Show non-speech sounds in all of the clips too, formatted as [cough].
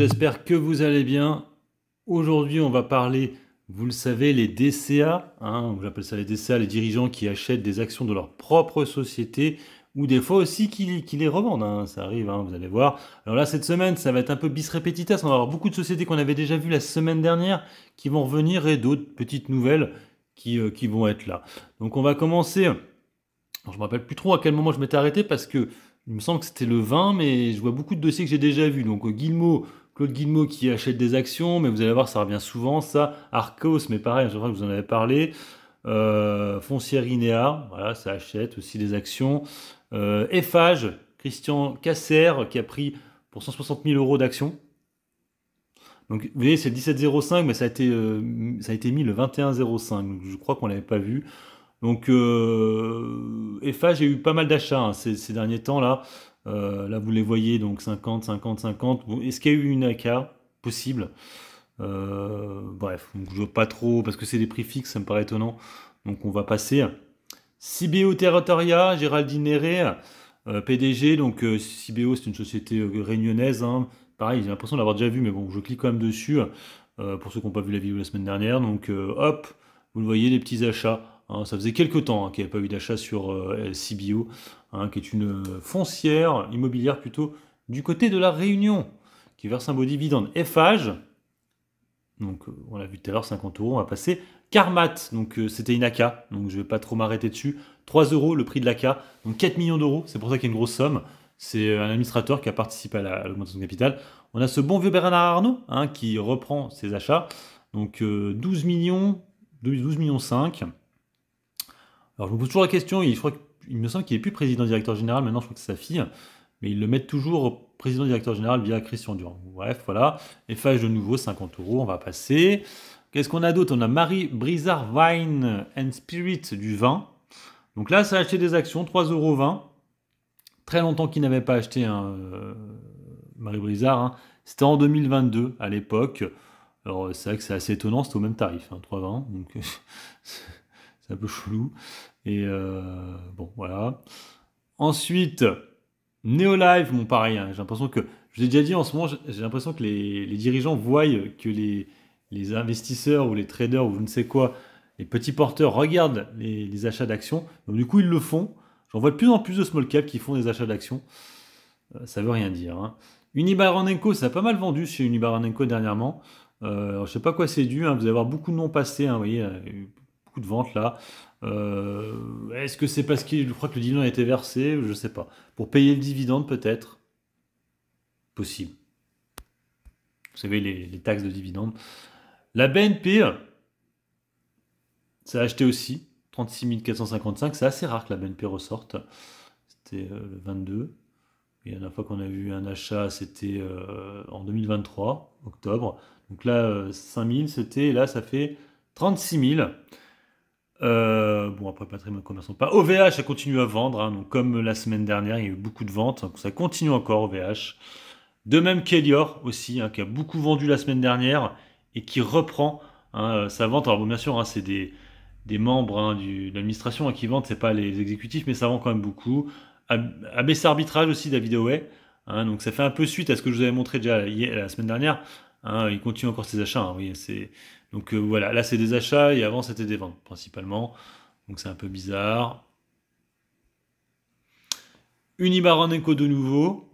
J'espère que vous allez bien. Aujourd'hui, on va parler, vous le savez, les DCA. J'appelle hein, ça les DCA, les dirigeants qui achètent des actions de leur propre société ou des fois aussi qui, les revendent. Hein. ça arrive, hein, vous allez voir. Alors là, cette semaine, ça va être un peu bis repetitas. On va avoir beaucoup de sociétés qu'on avait déjà vues la semaine dernière qui vont revenir et d'autres petites nouvelles qui, euh, vont être là. Donc on va commencer. Je je me rappelle plus trop à quel moment je m'étais arrêté parce que il me semble que c'était le 20, mais je vois beaucoup de dossiers que j'ai déjà vus. Donc euh, Guillemot Claude Guillemot qui achète des actions, mais vous allez voir, ça revient souvent, ça. Arcos, mais pareil, je crois que vous en avez parlé. Euh, Foncière Inéa, voilà, ça achète aussi des actions. Euh, Christian Casser, qui a pris pour 160 000 euros d'actions. Donc, vous voyez, c'est le 17,05, mais ça a, été, euh, ça a été mis le 21,05. je crois qu'on ne l'avait pas vu. Donc, euh, j'ai eu pas mal d'achats hein, ces, derniers temps-là. Euh, là, vous les voyez, donc 50, 50, 50. Est-ce qu'il y a eu une AK possible euh, Bref, donc je veux pas trop, parce que c'est des prix fixes, ça me paraît étonnant. Donc on va passer. CBO Territoria, Géraldine Néré, euh, PDG. Donc CBO, c'est une société réunionnaise. Hein. Pareil, j'ai l'impression d'avoir déjà vu, mais bon, je clique quand même dessus. pour ceux qui n'ont pas vu la vidéo la semaine dernière. Donc hop, vous le voyez, les petits achats. Hein. ça faisait quelques temps hein, qu'il n'y avait pas eu d'achat sur CBO. Hein, qui est une foncière immobilière plutôt du côté de la Réunion, qui verse un beau dividende FH. Donc euh, on l'a vu tout à l'heure, 50 euros, on va passer. Carmat, donc euh, c'était une AK, donc je vais pas trop m'arrêter dessus. 3 euros le prix de l'AK, donc 4 millions d'euros, c'est pour ça qu'il y a une grosse somme. C'est euh, un administrateur qui a participé à l'augmentation de capital. On a ce bon vieux Bernard Arnault hein, qui reprend ses achats. Donc 12 millions, 12, millions 5. Alors je me pose toujours la question, il faut que il me semble qu'il est plus président-directeur général, maintenant je crois que c'est sa fille, mais ils le mettent toujours président-directeur général via Christian Durand. Bref, voilà. Et FH de nouveau, 50 euros, on va passer. Qu'est-ce qu'on a d'autre On a Marie Brizard Wine and Spirit du vin. Donc là, ça a acheté des actions, 3,20 euros. Très longtemps qu'il n'avait pas acheté un hein, euh, Marie Brizard. Hein. C'était en 2022 à l'époque. Alors c'est vrai que c'est assez étonnant, c'était au même tarif, hein, 3,20. Donc [laughs] c'est un peu chelou. Et euh, bon, voilà. Ensuite, Neolive, mon pareil, hein, j'ai l'impression que, je l'ai déjà dit en ce moment, j'ai l'impression que les, dirigeants voient que les, les, investisseurs ou les traders ou je ne sais quoi, les petits porteurs regardent les, achats d'actions. Donc, du coup, ils le font. J'en vois de plus en plus de small cap qui font des achats d'actions. Euh, ça veut rien dire. Hein. Unibaranenko, ça a pas mal vendu chez Unibaranenko dernièrement. Euh, je sais pas quoi c'est dû, hein, vous allez avoir beaucoup de noms passés. Hein, vous voyez, euh, Coup de vente là. Euh, est-ce que c'est parce que je crois que le dividende a été versé Je ne sais pas. Pour payer le dividende, peut-être Possible. Vous savez, les, taxes de dividende. La BNP, ça a acheté aussi. 36 455. C'est assez rare que la BNP ressorte. C'était euh, le 22. y la une fois qu'on a vu un achat, c'était euh, en 2023, octobre. Donc là, 5000, c'était. Là, ça fait 36.000. Euh, bon, après Patrimoine Commerçant, pas. OVH, ça continue à vendre. Hein. comme la semaine dernière, il y a eu beaucoup de ventes. Donc, ça continue encore, OVH. De même qu'Elior aussi, hein, qui a beaucoup vendu la semaine dernière et qui reprend hein, euh, sa vente. Alors, bien sûr, c'est des, membres du, de l'administration qui vendent, c'est pas les exécutifs, mais ça vend quand même beaucoup. ABC Arbitrage aussi, David Hein, donc, ça fait un peu suite à ce que je vous avais montré déjà la semaine dernière. Hein, il continue encore ses achats. Hein, oui, c'est donc euh, voilà, là c'est des achats et avant c'était des ventes principalement. Donc c'est un peu bizarre. Unibar en de nouveau.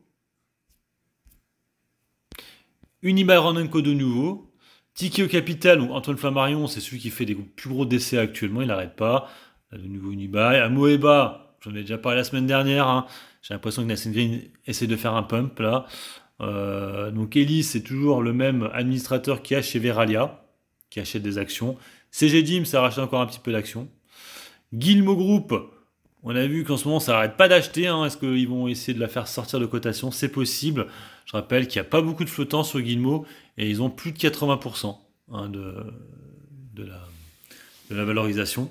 Unibar en de nouveau. Tiki au capital, donc Antoine Flammarion, c'est celui qui fait des plus gros décès actuellement, il n'arrête pas. de nouveau Unibar. Amoeba, j'en ai déjà parlé la semaine dernière. Hein, j'ai l'impression que Nassim Green essaie de faire un pump là. Euh, donc Eli, c'est toujours le même administrateur qui a chez Veralia, qui achète des actions. CGDIM, ça rachète encore un petit peu d'actions. Guilmo Group, on a vu qu'en ce moment, ça n'arrête pas d'acheter. Hein. Est-ce qu'ils vont essayer de la faire sortir de cotation C'est possible. Je rappelle qu'il n'y a pas beaucoup de flottants sur Guilmo et ils ont plus de 80% hein, de, la, valorisation.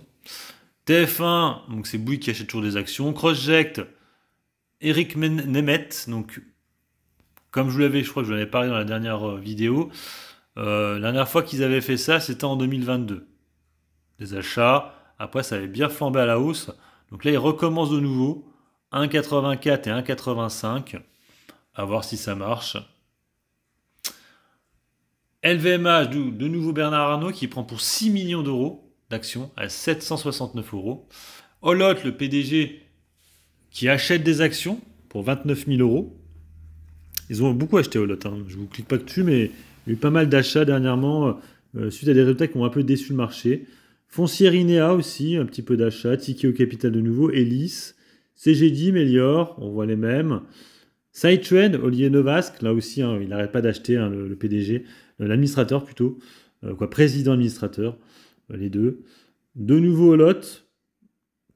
TF1, donc c'est Bouy qui achète toujours des actions. Crossject, Eric Nemeth donc comme je vous l'avais, je crois que je l'avais parlé dans la dernière euh, vidéo, euh, la dernière fois qu'ils avaient fait ça, c'était en 2022. Des achats, après ça avait bien flambé à la hausse. Donc là, ils recommencent de nouveau, 1,84 et 1,85, à voir si ça marche. LVMH, de nouveau Bernard Arnault, qui prend pour 6 millions d'euros d'actions à 769 euros. Holot, le PDG, qui achète des actions pour 29 000 euros. Ils ont beaucoup acheté au lot. Hein. Je vous clique pas dessus, mais il y a eu pas mal d'achats dernièrement euh, euh, suite à des résultats qui ont un peu déçu le marché. Foncier Inea aussi, un petit peu d'achat. Tiki au capital de nouveau. Elis. CGD, Melior, on voit les mêmes. Sidechain. Olivier Novasque, là aussi, hein, il n'arrête pas d'acheter hein, le, PDG, euh, l'administrateur plutôt, quoi, président administrateur, les deux. De nouveau au lot,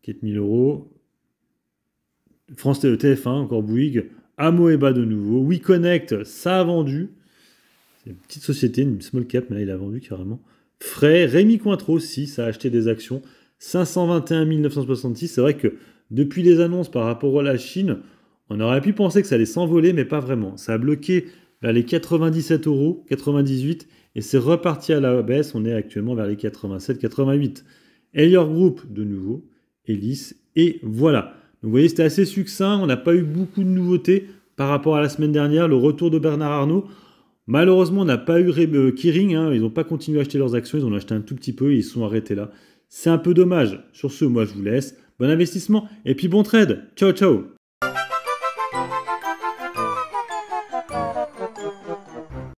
4000 euros. France TF1, e encore Bouygues. Amoeba de nouveau. WeConnect, ça a vendu. C'est une petite société, une small cap, mais là, il a vendu carrément. frais Rémi Cointreau, si, ça a acheté des actions. 521 966. C'est vrai que depuis les annonces par rapport à la Chine, on aurait pu penser que ça allait s'envoler, mais pas vraiment. Ça a bloqué vers les 97 euros, 98, et c'est reparti à la baisse. On est actuellement vers les 87, 88. Elior Group, de nouveau, Elis, et voilà vous voyez, c'était assez succinct. On n'a pas eu beaucoup de nouveautés par rapport à la semaine dernière. Le retour de Bernard Arnault. Malheureusement, on n'a pas eu euh, Kering. Hein. Ils n'ont pas continué à acheter leurs actions. Ils ont acheté un tout petit peu et ils se sont arrêtés là. C'est un peu dommage. Sur ce, moi, je vous laisse. Bon investissement et puis bon trade. Ciao, ciao